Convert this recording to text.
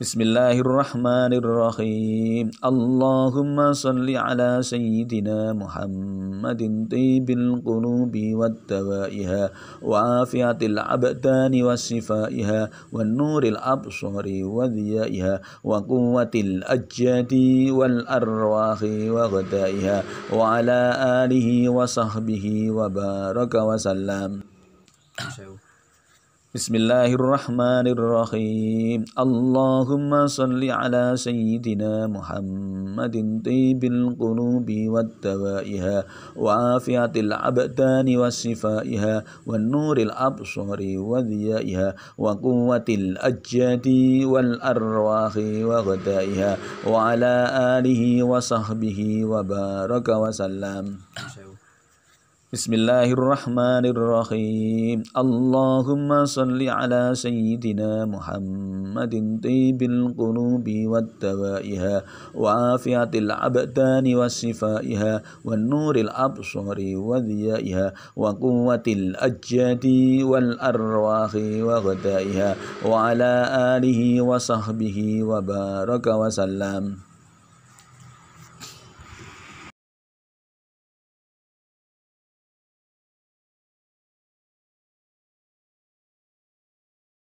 بسم الله الرحمن الرحيم اللهم صل على سيدنا محمد طيب القلوب والدوائها وعافية الأبدان وصفائها والنور الأبصر وذيائها وقوة الأجداد والأرواح وغدائها وعلى آله وصحبه وبارك وسلم بسم الله الرحمن الرحيم اللهم صل على سيدنا محمد طيب القلوب والدوائها وعافية الأبدان وصفائها والنور الأبصار وذيائها وقوة الأجداد والأرواح وغدائها وعلى آله وصحبه وبارك وسلم بسم الله الرحمن الرحيم اللهم صل على سيدنا محمد طيب القلوب والدوائها وعافية الأبدان وصفائها والنور الأبصار وذيائها وقوة الأجداد والأرواح وغدائها وعلى آله وصحبه وبارك وسلم